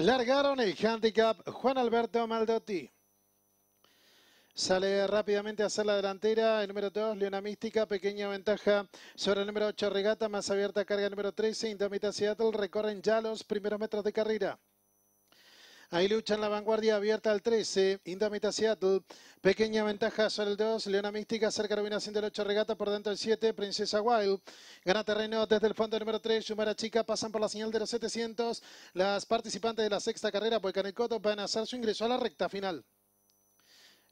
Largaron el handicap Juan Alberto Maldotti. Sale rápidamente a hacer la delantera. El número 2, Leona Mística. Pequeña ventaja sobre el número 8, Regata. Más abierta carga número 13. Indomita Seattle. Recorren ya los primeros metros de carrera. Ahí lucha en la vanguardia abierta al 13. Indomita Seattle. Pequeña ventaja sobre el 2. Leona Mística. Cerca Rubinación del 8. Regata por dentro del 7. Princesa Wild. Gana terreno desde el fondo número 3. Yumara Chica. Pasan por la señal de los 700. Las participantes de la sexta carrera, Puecan el Coto, van a hacer su ingreso a la recta final.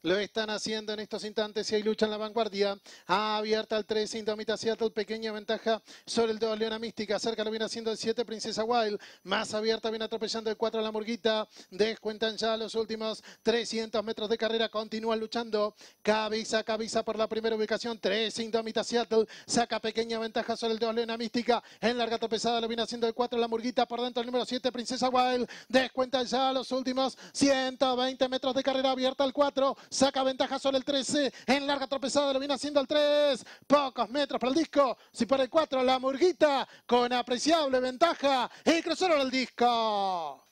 Lo están haciendo en estos instantes y hay lucha en la vanguardia. abierta el 3, Indomita Seattle. Pequeña ventaja sobre el 2, Leona Mística. Cerca lo viene haciendo el 7, Princesa Wild. Más abierta, viene atropellando el 4, La Murguita. Descuentan ya los últimos 300 metros de carrera. continúa luchando. Cabeza, cabeza por la primera ubicación. 3, Indomita Seattle. Saca pequeña ventaja sobre el 2, Leona Mística. En larga tropezada lo viene haciendo el 4, La Murguita. Por dentro el número 7, Princesa Wild. Descuentan ya los últimos 120 metros de carrera. Abierta al 4 saca ventaja sobre el 13, en larga tropezada lo viene haciendo el 3, pocos metros para el disco, si para el 4 la murguita, con apreciable ventaja, y cruzaron el disco.